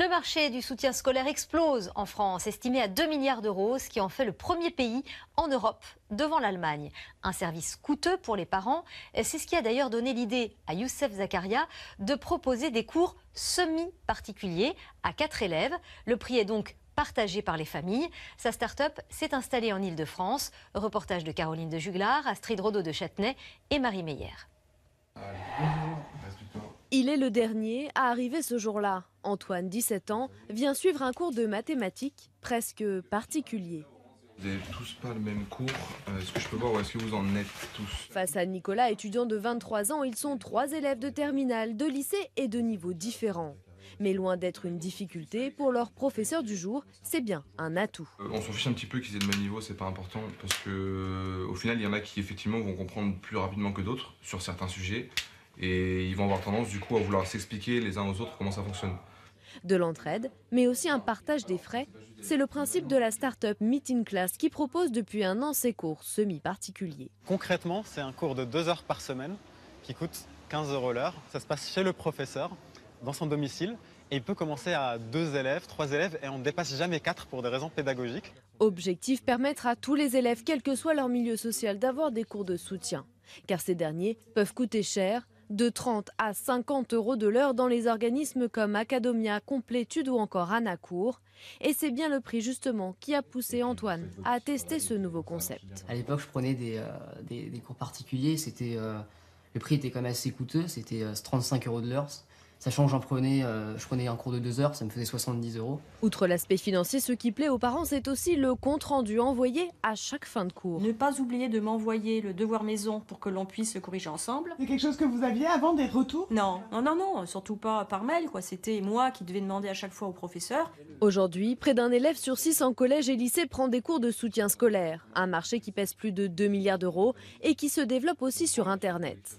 Le marché du soutien scolaire explose en France, estimé à 2 milliards d'euros, ce qui en fait le premier pays en Europe devant l'Allemagne. Un service coûteux pour les parents, c'est ce qui a d'ailleurs donné l'idée à Youssef Zakaria de proposer des cours semi-particuliers à quatre élèves. Le prix est donc partagé par les familles. Sa start-up s'est installée en Ile-de-France. Reportage de Caroline de Juglar, Astrid Rodo de Châtenay et Marie Meyer. Il est le dernier à arriver ce jour-là. Antoine, 17 ans, vient suivre un cours de mathématiques presque particulier. Vous n'avez tous pas le même cours. Euh, est-ce que je peux voir où est-ce que vous en êtes tous Face à Nicolas, étudiant de 23 ans, ils sont trois élèves de terminale, de lycée et de niveaux différents. Mais loin d'être une difficulté, pour leur professeur du jour, c'est bien un atout. Euh, on s'en fiche un petit peu qu'ils aient le même niveau, c'est pas important, parce qu'au euh, final, il y en a qui effectivement vont comprendre plus rapidement que d'autres sur certains sujets et ils vont avoir tendance du coup à vouloir s'expliquer les uns aux autres comment ça fonctionne. De l'entraide, mais aussi un partage des frais, c'est le principe de la start-up Meeting Class qui propose depuis un an ses cours semi-particuliers. Concrètement, c'est un cours de deux heures par semaine qui coûte 15 euros l'heure. Ça se passe chez le professeur, dans son domicile, et il peut commencer à deux élèves, trois élèves, et on ne dépasse jamais quatre pour des raisons pédagogiques. Objectif permettre à tous les élèves, quel que soit leur milieu social, d'avoir des cours de soutien, car ces derniers peuvent coûter cher de 30 à 50 euros de l'heure dans les organismes comme Acadomia, Complétude ou encore Anacourt. Et c'est bien le prix justement qui a poussé Antoine à tester ce nouveau concept. À l'époque, je prenais des, euh, cours particuliers, c'était euh, le prix était quand même assez coûteux, c'était 35 euh, euros de l'heure. Sachant que j'en prenais, euh, je prenais un cours de deux heures, ça me faisait 70 euros. Outre l'aspect financier, ce qui plaît aux parents, c'est aussi le compte-rendu envoyé à chaque fin de cours. Ne pas oublier de m'envoyer le devoir maison pour que l'on puisse le corriger ensemble. C'est quelque chose que vous aviez avant des retours Non, non, non, non, surtout pas par mail, quoi. C'était moi qui devais demander à chaque fois au professeur. Aujourd'hui, près d'un élève sur six en collège et lycée prend des cours de soutien scolaire. Un marché qui pèse plus de 2 milliards d'euros et qui se développe aussi sur Internet.